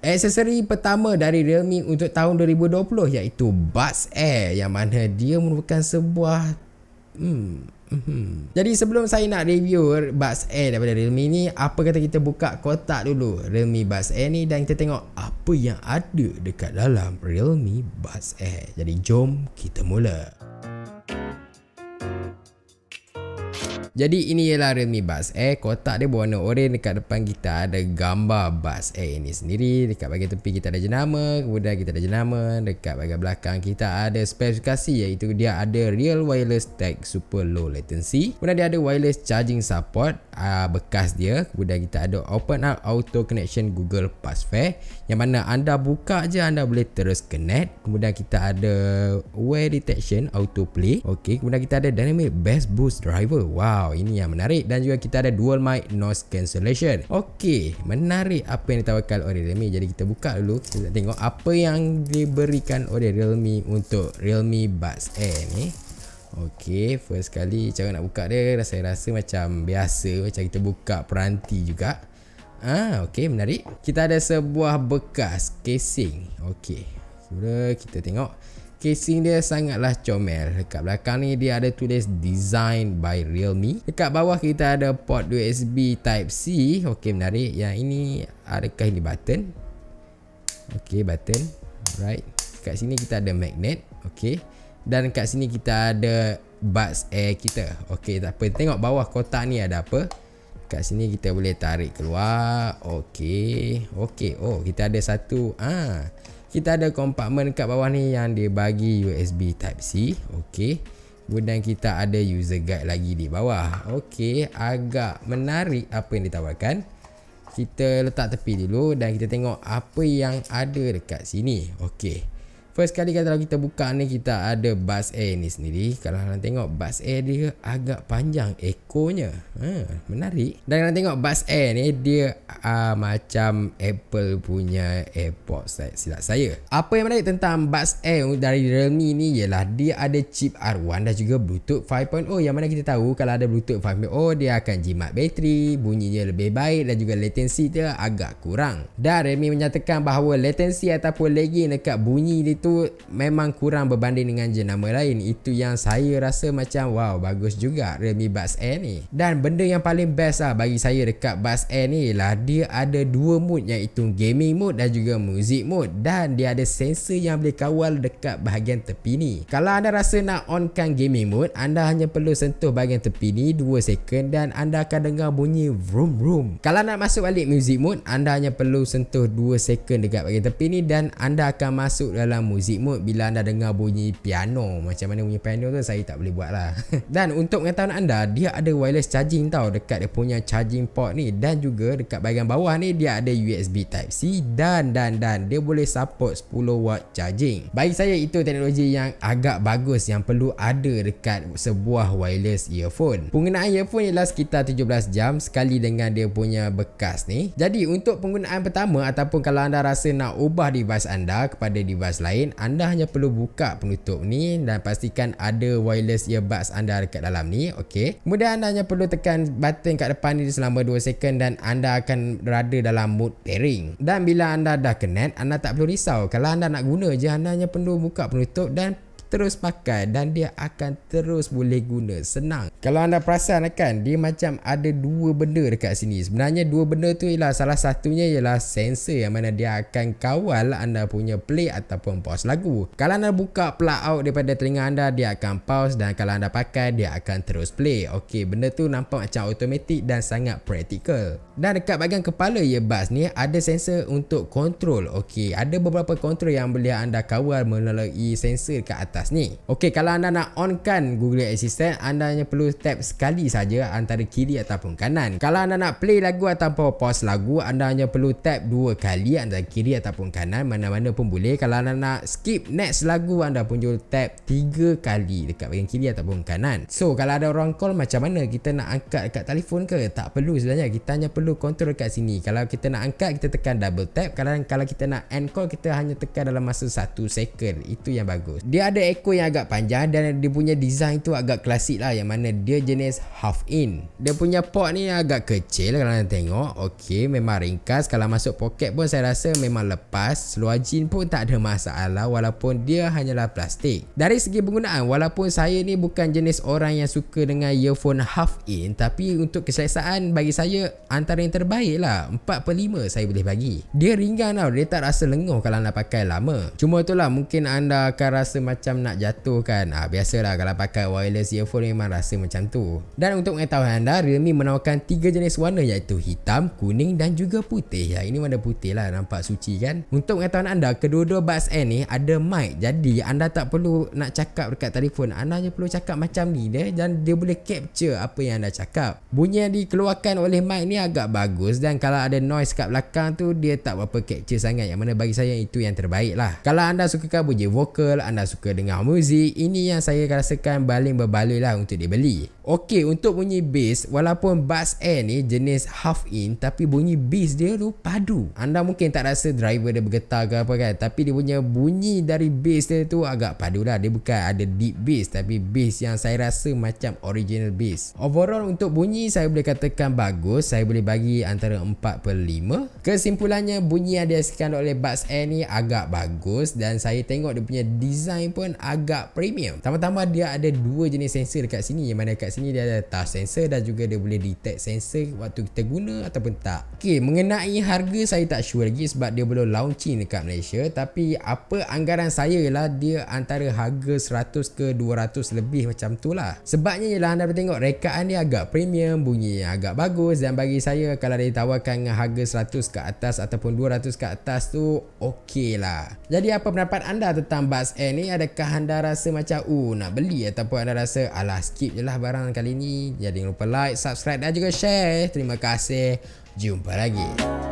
Aksesori pertama dari Realme untuk tahun 2020 iaitu Buds Air yang mana dia merupakan sebuah hmm, hmm. Jadi sebelum saya nak review Buds Air daripada Realme ni apa kata kita buka kotak dulu Realme Buds Air ni dan kita tengok apa yang ada dekat dalam Realme Buds Air. Jadi jom kita mula. Jadi ini ialah Realme Buzz Air Kotak dia berwarna oranye Dekat depan kita ada gambar Buzz Air ini sendiri Dekat bagian tepi kita ada jenama Kemudian kita ada jenama Dekat bagian belakang kita ada spesifikasi Iaitu dia ada real wireless tag super low latency Kemudian dia ada wireless charging support uh, bekas dia kemudian kita ada open up auto connection Google password yang mana anda buka je anda boleh terus connect kemudian kita ada wear detection auto play okey kemudian kita ada dynamic best boost driver wow ini yang menarik dan juga kita ada dual mic noise cancellation okey menarik apa yang ditawarkan oleh Realme jadi kita buka dulu kita tengok apa yang diberikan oleh Realme untuk Realme Buds Air ni Okey, first kali cara nak buka dia rasa rasa macam biasa macam kita buka peranti juga. Ah, okey, menarik. Kita ada sebuah bekas casing. Okey. Sebelum kita tengok Casing dia sangatlah comel Dekat belakang ni dia ada tulis Design by Realme Dekat bawah kita ada port USB type C Ok menarik Yang ini adakah ini button Ok button Right Dekat sini kita ada magnet Ok dan kat sini kita ada Buds Air kita Okay tak apa Tengok bawah kotak ni ada apa Kat sini kita boleh tarik keluar Okay Okay Oh kita ada satu Ah, ha. Kita ada compartment kat bawah ni Yang dia bagi USB Type-C Okay Kemudian kita ada user guide lagi di bawah Okay Agak menarik apa yang ditawarkan Kita letak tepi dulu Dan kita tengok apa yang ada dekat sini Okay First kali kalau kita buka ni kita ada bus air ni sendiri Kalau korang tengok bus air dia agak panjang ekonya. ha, Menarik Dan korang tengok bus air ni dia uh, macam Apple punya AirPods silap saya. Apa yang menarik tentang Buds Air dari Realme ni ialah dia ada chip R1 dan juga Bluetooth 5.0 yang mana kita tahu kalau ada Bluetooth 5.0 dia akan jimat bateri, bunyinya lebih baik dan juga latency dia agak kurang. Dan Realme menyatakan bahawa latency ataupun lagging dekat bunyi dia tu memang kurang berbanding dengan jenama lain. Itu yang saya rasa macam wow bagus juga Realme Buds Air ni. Dan benda yang paling best lah bagi saya dekat Buds Air ni ialah dia ada dua mode iaitu gaming mode dan juga music mode dan dia ada sensor yang boleh kawal dekat bahagian tepi ni. Kalau anda rasa nak onkan gaming mode, anda hanya perlu sentuh bahagian tepi ni 2 second dan anda akan dengar bunyi vroom vroom. Kalau nak masuk balik music mode, anda hanya perlu sentuh 2 second dekat bahagian tepi ni dan anda akan masuk dalam music mode bila anda dengar bunyi piano. Macam mana bunyi piano tu saya tak boleh buat lah. dan untuk pengetahuan anda, dia ada wireless charging tau dekat dia punya charging port ni dan juga dekat bahagian bahagian bawah ni dia ada USB type C dan dan dan dia boleh support 10 watt charging. Bagi saya itu teknologi yang agak bagus yang perlu ada dekat sebuah wireless earphone. Penggunaan earphone ialah sekitar 17 jam sekali dengan dia punya bekas ni. Jadi untuk penggunaan pertama ataupun kalau anda rasa nak ubah device anda kepada device lain, anda hanya perlu buka penutup ni dan pastikan ada wireless earbuds anda dekat dalam ni. Okey. Kemudian anda hanya perlu tekan button kat depan ni selama 2 second dan anda akan berada dalam mood pairing dan bila anda dah connect anda tak perlu risau kalau anda nak guna je anda hanya perlu buka penutup dan terus pakai dan dia akan terus boleh guna senang kalau anda perasan kan dia macam ada dua benda dekat sini sebenarnya dua benda tu ialah salah satunya ialah sensor yang mana dia akan kawal anda punya play ataupun pause lagu kalau anda buka plug out daripada telinga anda dia akan pause dan kalau anda pakai dia akan terus play ok benda tu nampak macam automatic dan sangat practical dan dekat bahagian kepala earbuds ya, ni ada sensor untuk control ok ada beberapa control yang boleh anda kawal melalui sensor dekat atas atas ni. Okey, kalau anda nak onkan Google Assistant, anda hanya perlu tap sekali saja antara kiri ataupun kanan. Kalau anda nak play lagu ataupun pause lagu, anda hanya perlu tap dua kali antara kiri ataupun kanan, mana-mana pun boleh. Kalau anda nak skip next lagu, anda pun juga tap tiga kali dekat bahagian kiri ataupun kanan. So, kalau ada orang call macam mana kita nak angkat dekat telefon ke? Tak perlu sebenarnya. Kita hanya perlu control dekat sini. Kalau kita nak angkat, kita tekan double tap. Kalau kalau kita nak end call, kita hanya tekan dalam masa satu second. Itu yang bagus. Dia ada ekor yang agak panjang dan dia punya design tu agak klasik lah yang mana dia jenis half in dia punya port ni agak kecil kalau anda tengok ok memang ringkas kalau masuk poket pun saya rasa memang lepas seluar jean pun tak ada masalah walaupun dia hanyalah plastik dari segi penggunaan walaupun saya ni bukan jenis orang yang suka dengan earphone half in tapi untuk keselesaan bagi saya antara yang terbaik lah 4 per 5 saya boleh bagi dia ringan tau dia tak rasa lenguh kalau anda pakai lama cuma itulah mungkin anda akan rasa macam nak jatuhkan ha, ah, Biasalah kalau pakai wireless earphone memang rasa macam tu Dan untuk mengetahui anda Realme menawarkan 3 jenis warna iaitu hitam, kuning dan juga putih ya, Ini warna putih lah nampak suci kan Untuk mengetahui anda kedua-dua Buds Air ni ada mic Jadi anda tak perlu nak cakap dekat telefon Anda hanya perlu cakap macam ni dia Dan dia boleh capture apa yang anda cakap Bunyi yang dikeluarkan oleh mic ni agak bagus Dan kalau ada noise kat belakang tu Dia tak berapa capture sangat Yang mana bagi saya itu yang terbaik lah Kalau anda sukakan bunyi vocal, Anda suka dengan dengar muzik Ini yang saya rasakan baling berbaloi lah untuk dibeli Okey untuk bunyi bass Walaupun bass air ni jenis half in Tapi bunyi bass dia tu padu Anda mungkin tak rasa driver dia bergetar ke apa kan Tapi dia punya bunyi dari bass dia tu agak padu lah Dia bukan ada deep bass Tapi bass yang saya rasa macam original bass Overall untuk bunyi saya boleh katakan bagus Saya boleh bagi antara 4 per 5 Kesimpulannya bunyi yang dihasilkan oleh bass air ni agak bagus Dan saya tengok dia punya design pun agak premium Tambah-tambah dia ada dua jenis sensor dekat sini Yang mana dekat sini dia ada touch sensor Dan juga dia boleh detect sensor waktu kita guna ataupun tak Okay, mengenai harga saya tak sure lagi Sebab dia belum launching dekat Malaysia Tapi apa anggaran saya ialah Dia antara harga 100 ke 200 lebih macam tu lah Sebabnya ialah anda boleh tengok rekaan dia agak premium Bunyi yang agak bagus Dan bagi saya kalau dia ditawarkan dengan harga 100 ke atas Ataupun 200 ke atas tu Okay lah Jadi apa pendapat anda tentang Buzz Air ni Adakah anda rasa macam Oh nak beli Ataupun anda rasa Alah skip je lah barang kali ni Jadi jangan lupa like Subscribe dan juga share Terima kasih Jumpa lagi